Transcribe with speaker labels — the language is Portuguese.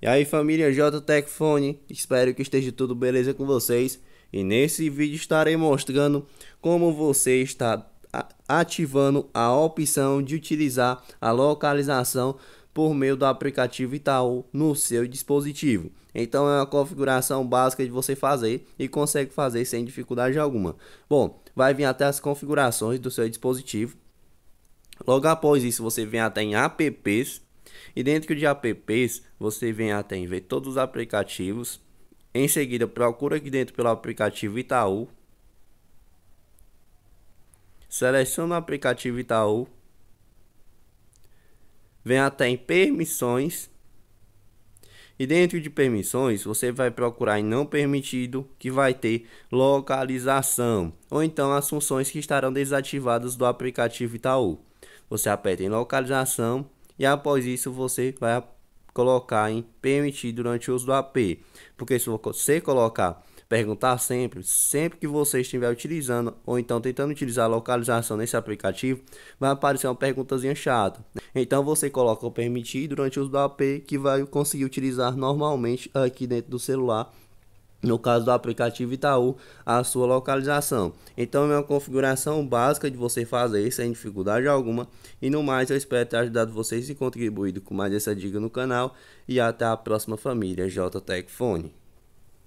Speaker 1: E aí família JTecFone, espero que esteja tudo beleza com vocês. E nesse vídeo estarei mostrando como você está ativando a opção de utilizar a localização por meio do aplicativo Itaú no seu dispositivo. Então é uma configuração básica de você fazer e consegue fazer sem dificuldade alguma. Bom, vai vir até as configurações do seu dispositivo. Logo após isso você vem até em apps e dentro de apps, você vem até em ver todos os aplicativos. Em seguida, procura aqui dentro pelo aplicativo Itaú. Seleciona o aplicativo Itaú. Vem até em permissões. E dentro de permissões, você vai procurar em não permitido, que vai ter localização, ou então as funções que estarão desativadas do aplicativo Itaú. Você aperta em localização e após isso você vai colocar em permitir durante o uso do AP. Porque se você colocar perguntar sempre, sempre que você estiver utilizando ou então tentando utilizar a localização nesse aplicativo, vai aparecer uma perguntazinha chata. Então você coloca o permitir durante o uso do AP que vai conseguir utilizar normalmente aqui dentro do celular no caso do aplicativo Itaú, a sua localização. Então é uma configuração básica de você fazer sem dificuldade alguma. E no mais, eu espero ter ajudado vocês e contribuído com mais essa dica no canal. E até a próxima família JTecFone. Fone.